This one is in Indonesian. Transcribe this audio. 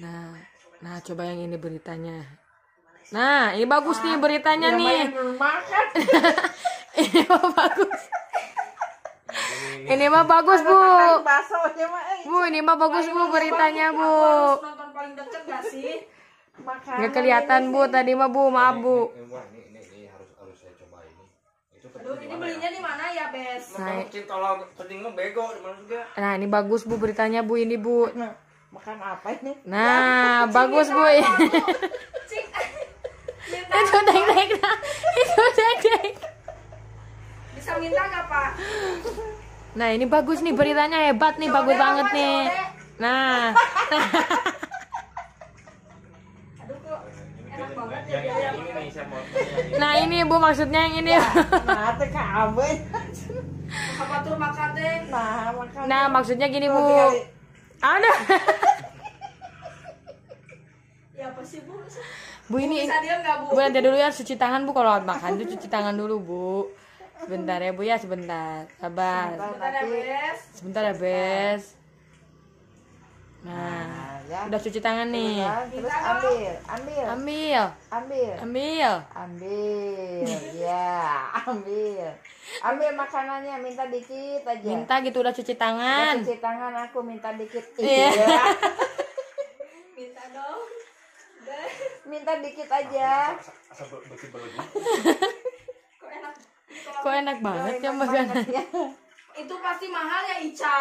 Nah, nah coba yang ini beritanya. Nah, ini bagus nih beritanya iya, nih. ini mah bagus. Ini mah bagus, Bu. Eh, Bu, ini mah bagus, Bu, beritanya, Bu. Nggak kelihatan, Bu. Tadi mah, Bu, maaf, Bu. Nah, ini bagus, Bu, beritanya, Bu, ini, Bu. Nah makan apa ini nah ya, bagus bu itu dek naik itu dek dek bisa minta nggak pak nah ini bagus nih beritanya hebat nih bagus banget apa, nih nah ya, nah ini bu maksudnya yang ini nah, nah, nah maksudnya gini bu ada. ya apa sih bu? Bu ini bisa dia nggak bu? Bu nanti dulu ya cuci tangan bu kalau makan tuh cuci tangan dulu bu. Sebentar ya bu ya sebentar. Sabar. Sebentar, ya, ya. sebentar ya bes. Sebentar ya bes ya. Udah cuci tangan nih. Udah, ya, terus ambil, ambil. Ambil. Ambil. Ambil. Ambil. Ya, ambil. Ambil makanannya, minta dikit aja. Minta gitu udah cuci tangan. Udah cuci tangan aku minta dikit. Iya. Yeah. minta dong. Minta dikit aja. Kok enak. Kok enak banget ya makanannya. Ya. Itu pasti mahal ya Ica.